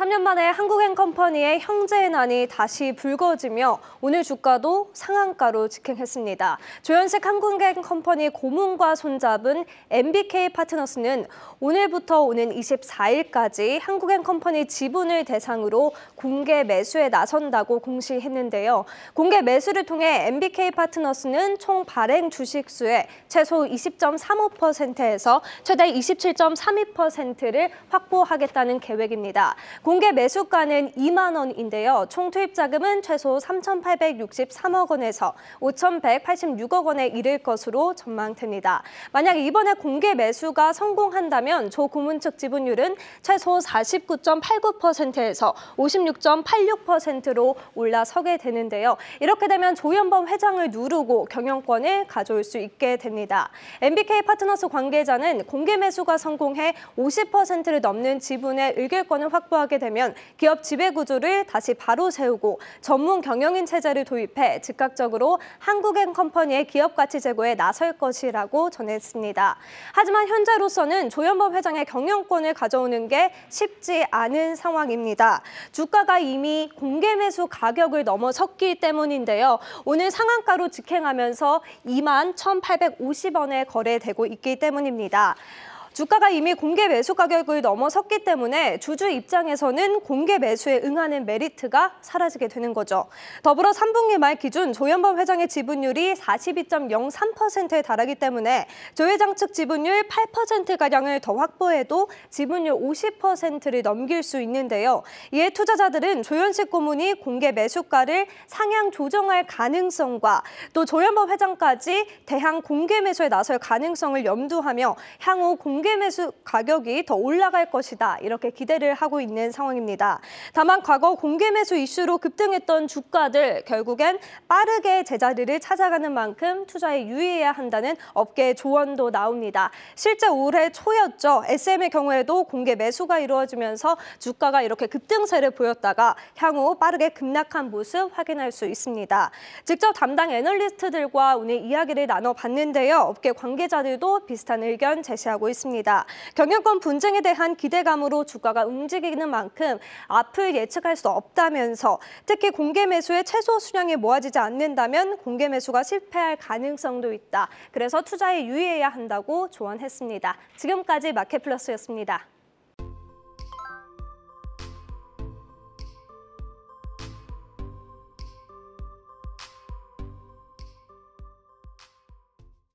3년 만에 한국행컴퍼니의 형제의 난이 다시 불거지며 오늘 주가도 상한가로 직행했습니다. 조현식 한국행컴퍼니 고문과 손잡은 MBK 파트너스는 오늘부터 오는 24일까지 한국행컴퍼니 지분을 대상으로 공개 매수에 나선다고 공시했는데요. 공개 매수를 통해 MBK 파트너스는 총 발행 주식수의 최소 20.35%에서 최대 27.32%를 확보하겠다는 계획입니다. 공개 매수가는 2만 원인데요. 총 투입 자금은 최소 3,863억 원에서 5,186억 원에 이를 것으로 전망됩니다. 만약 이번에 공개 매수가 성공한다면 조구문측 지분율은 최소 49.89%에서 56.86%로 올라서게 되는데요. 이렇게 되면 조현범 회장을 누르고 경영권을 가져올 수 있게 됩니다. MBK 파트너스 관계자는 공개 매수가 성공해 50%를 넘는 지분의 의결권을 확보하기 하게 되면 기업 지배 구조를 다시 바로 세우고 전문 경영인 체제를 도입해 즉각적으로 한국엔 컴퍼니의 기업 가치 제고에 나설 것이라고 전했습니다. 하지만 현재로서는 조현범 회장의 경영권을 가져오는 게 쉽지 않은 상황입니다. 주가가 이미 공개 매수 가격을 넘어섰기 때문인데요. 오늘 상한가로 직행하면서 2만 1,850원에 거래되고 있기 때문입니다. 주가가 이미 공개 매수 가격을 넘어섰기 때문에 주주 입장에서는 공개 매수에 응하는 메리트가 사라지게 되는 거죠. 더불어 3분기 말 기준 조현범 회장의 지분율이 42.03%에 달하기 때문에 조 회장 측 지분율 8%가량을 더 확보해도 지분율 50%를 넘길 수 있는데요. 이에 투자자들은 조현식 고문이 공개 매수가를 상향 조정할 가능성과 또 조현범 회장까지 대항 공개 매수에 나설 가능성을 염두하며 향후 공 공개 매수 가격이 더 올라갈 것이다 이렇게 기대를 하고 있는 상황입니다. 다만 과거 공개 매수 이슈로 급등했던 주가들 결국엔 빠르게 제자리를 찾아가는 만큼 투자에 유의해야 한다는 업계의 조언도 나옵니다. 실제 올해 초였죠. SM의 경우에도 공개 매수가 이루어지면서 주가가 이렇게 급등세를 보였다가 향후 빠르게 급락한 모습 확인할 수 있습니다. 직접 담당 애널리스트들과 오늘 이야기를 나눠봤는데요. 업계 관계자들도 비슷한 의견 제시하고 있습니다. 있습니다. 경영권 분쟁에 대한 기대감으로 주가가 움직이는 만큼 앞을 예측할 수 없다면서 특히 공개 매수의 최소 수량이 모아지지 않는다면 공개 매수가 실패할 가능성도 있다. 그래서 투자에 유의해야 한다고 조언했습니다. 지금까지 마켓플러스였습니다.